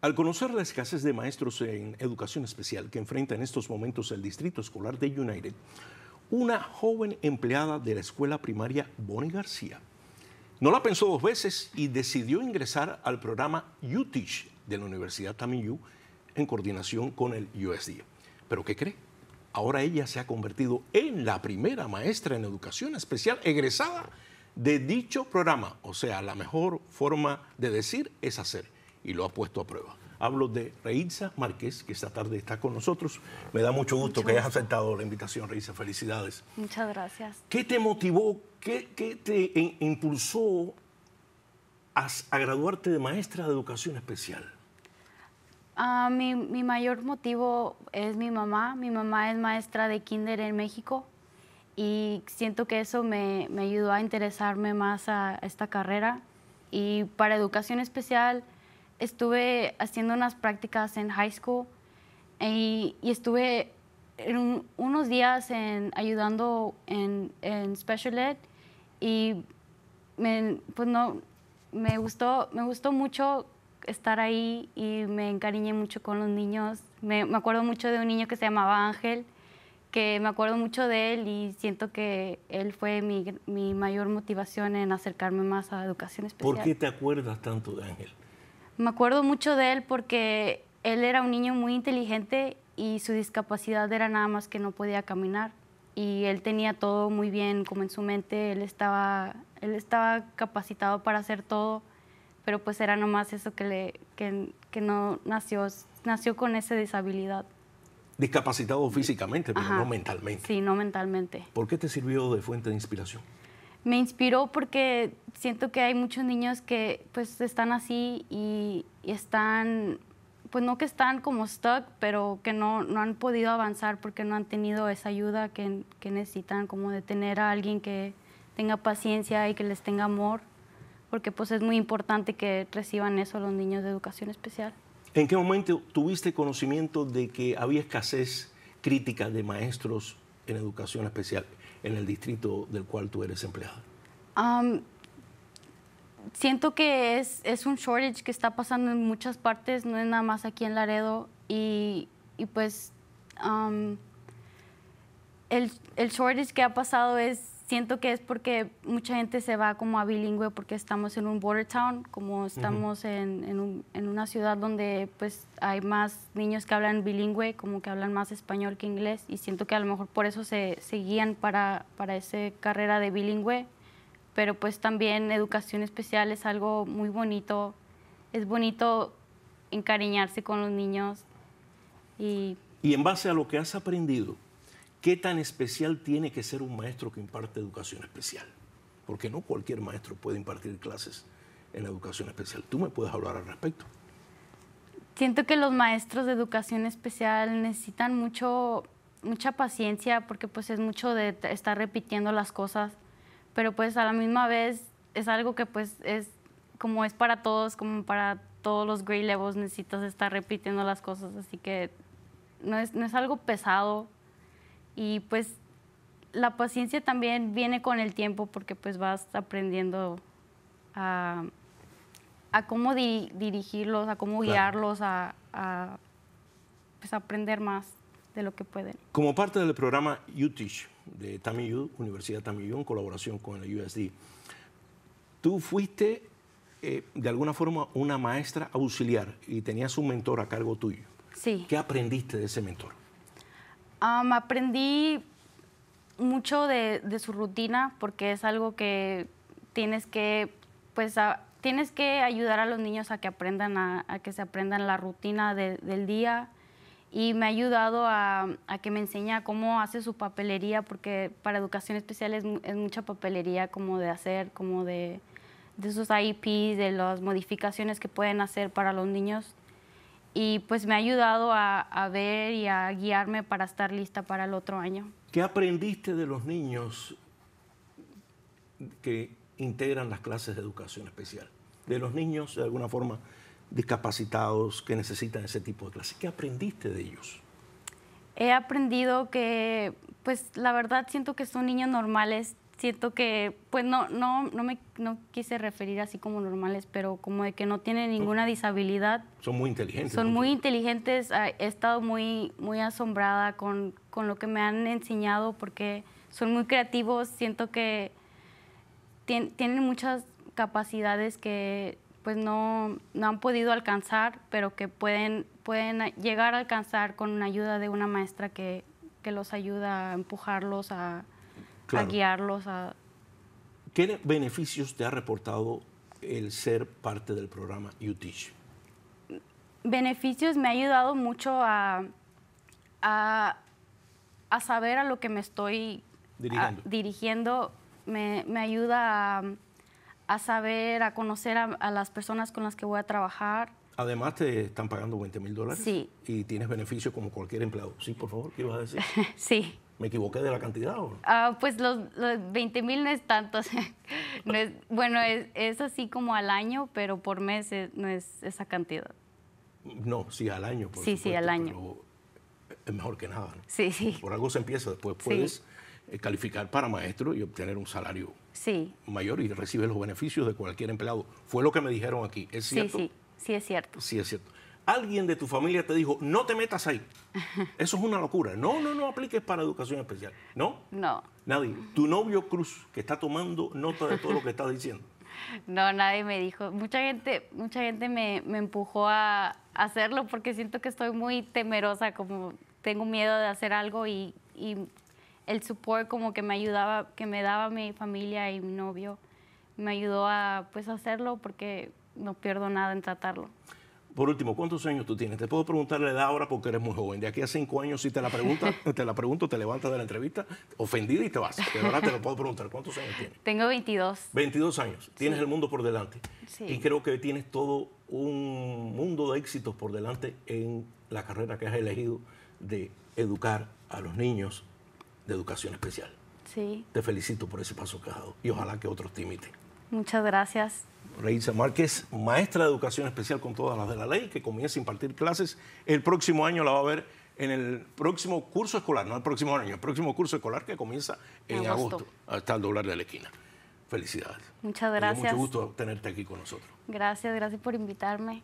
Al conocer la escasez de maestros en educación especial que enfrenta en estos momentos el Distrito Escolar de United, una joven empleada de la escuela primaria Bonnie García no la pensó dos veces y decidió ingresar al programa UTEACH de la Universidad Tamiyu en coordinación con el USD. ¿Pero qué cree? Ahora ella se ha convertido en la primera maestra en educación especial egresada de dicho programa. O sea, la mejor forma de decir es hacer y lo ha puesto a prueba. Hablo de Reiza Márquez, que esta tarde está con nosotros. Me da mucho gusto que hayas aceptado la invitación, Reiza. Felicidades. Muchas gracias. ¿Qué te motivó, qué, qué te impulsó a, graduarte de maestra de educación especial? Ah, mi, mi mayor motivo es mi mamá. Mi mamá es maestra de kinder en México y siento que eso me, me, ayudó a interesarme más a esta carrera. Y para educación especial estuve haciendo unas prácticas en high school y, estuve unos días en, ayudando en, en Special Ed y me, pues no, me, gustó, me gustó mucho estar ahí y me encariñé mucho con los niños. Me, me, acuerdo mucho de un niño que se llamaba Ángel, que me acuerdo mucho de él y siento que él fue mi, mi mayor motivación en acercarme más a educación especial. ¿Por qué te acuerdas tanto de Ángel? Me acuerdo mucho de él porque él era un niño muy inteligente y su discapacidad era nada más que no podía caminar. Y él tenía todo muy bien como en su mente, él estaba, él estaba capacitado para hacer todo, pero pues era nomás eso que, le, que, no nació, nació con esa disabilidad. Discapacitado físicamente, pero no mentalmente. Sí, no mentalmente. ¿Por qué te sirvió de fuente de inspiración? me inspiró porque siento que hay muchos niños que pues están así y, están, pues no que están como stuck, pero que no, no han podido avanzar porque no han tenido esa ayuda que, necesitan, como de tener a alguien que tenga paciencia y que les tenga amor, porque pues es muy importante que reciban eso los niños de educación especial. ¿En qué momento tuviste conocimiento de que había escasez crítica de maestros en educación especial en el distrito del cual tú eres empleada? siento que es, es, un shortage que está pasando en muchas partes, no es nada más aquí en Laredo. Y, pues el, el shortage que ha pasado es siento que es porque mucha gente se va como a bilingüe porque estamos en un border town, como estamos en, en, una ciudad donde pues hay más niños que hablan bilingüe, como que hablan más español que inglés y siento que a lo mejor por eso se, guían para, para esa carrera de bilingüe, pero pues también educación especial es algo muy bonito, es bonito encariñarse con los niños y... Y en base a lo que has aprendido, ¿Qué tan especial tiene que ser un maestro que imparte educación especial? Porque no cualquier maestro puede impartir clases en educación especial. Tú me puedes hablar al respecto. Siento que los maestros de educación especial necesitan mucho, mucha paciencia porque pues es mucho de estar repitiendo las cosas, pero pues a la misma vez es algo que pues es como es para todos, como para todos los grade levels necesitas estar repitiendo las cosas, así que no es, no es algo pesado, y pues la paciencia también viene con el tiempo porque pues vas aprendiendo a, cómo dirigirlos, a cómo guiarlos, a, pues aprender más de lo que pueden. Como parte del programa UTeach de Tamiyu, Universidad Tamiyu, en colaboración con la USD, tú fuiste eh, de alguna forma una maestra auxiliar y tenías un mentor a cargo tuyo. Sí. ¿Qué aprendiste de ese mentor? aprendí mucho de, su rutina porque es algo que tienes que, pues, tienes que ayudar a los niños a que aprendan, a, que se aprendan la rutina del día. Y me ha ayudado a, que me enseñe cómo hace su papelería, porque para educación especial es, mucha papelería como de hacer, como de, sus IEPs, de las modificaciones que pueden hacer para los niños y pues me ha ayudado a, ver y a guiarme para estar lista para el otro año. ¿Qué aprendiste de los niños que integran las clases de educación especial? De los niños de alguna forma discapacitados que necesitan ese tipo de clases. ¿Qué aprendiste de ellos? He aprendido que, pues la verdad siento que son niños normales, siento que, pues no, no, no me no quise referir así como normales, pero como de que no tienen ninguna disabilidad. Son muy inteligentes. Son muy inteligentes. Ah, he estado muy, muy asombrada con, lo que me han enseñado porque son muy creativos. Siento que tienen muchas capacidades que pues no, han podido alcanzar, pero que pueden, pueden llegar a alcanzar con la ayuda de una maestra que los ayuda a empujarlos a a guiarlos a... ¿Qué beneficios te ha reportado el ser parte del programa UTeach? Beneficios me ha ayudado mucho a, a, a saber a lo que me estoy dirigiendo. Me, ayuda a, saber, a conocer a las personas con las que voy a trabajar. Además, te están pagando 20 mil dólares. Sí. Y tienes beneficios como cualquier empleado. Sí, por favor, ¿qué ibas a decir? sí. ¿Me equivoqué de la cantidad? ¿o? Ah, pues los, los 20 mil no es tanto. no es, bueno, es, así como al año, pero por mes no es esa cantidad. No, sí, al año. Por sí, sí, al año. es mejor que nada. Sí, sí. Por algo se empieza. Después puedes eh, calificar para maestro y obtener un salario mayor y recibes los beneficios de cualquier empleado. Fue lo que me dijeron aquí. ¿Es cierto? Sí, sí, sí es cierto. Sí, es cierto alguien de tu familia te dijo, no te metas ahí. Eso es una locura. No, no, no apliques para educación especial. ¿No? No. Nadie. Tu novio Cruz, que está tomando nota de todo lo que estás diciendo. No, nadie me dijo. Mucha gente, mucha gente me, empujó a hacerlo porque siento que estoy muy temerosa, como tengo miedo de hacer algo y, el support como que me ayudaba, que me daba mi familia y mi novio, me ayudó a pues hacerlo porque no pierdo nada en tratarlo. Por último, ¿cuántos años tú tienes? Te puedo preguntar la edad ahora porque eres muy joven. De aquí a cinco años, si te la, pregunta, te la pregunto, te levantas de la entrevista ofendida y te vas. Pero ahora te lo puedo preguntar, ¿cuántos años tienes? Tengo 22. 22 años. Tienes el mundo por delante. Y creo que tienes todo un mundo de éxitos por delante en la carrera que has elegido de educar a los niños de educación especial. Sí. Te felicito por ese paso que has dado y ojalá que otros te imiten. Muchas gracias. Reisa Márquez, maestra de educación especial con todas las de la ley, que comienza a impartir clases. El próximo año la va a ver en el próximo curso escolar, no el próximo año, el próximo curso escolar que comienza en agosto, hasta el doblar de la esquina. Felicidades. Muchas gracias. Mucho gusto tenerte aquí con nosotros. Gracias, gracias por invitarme.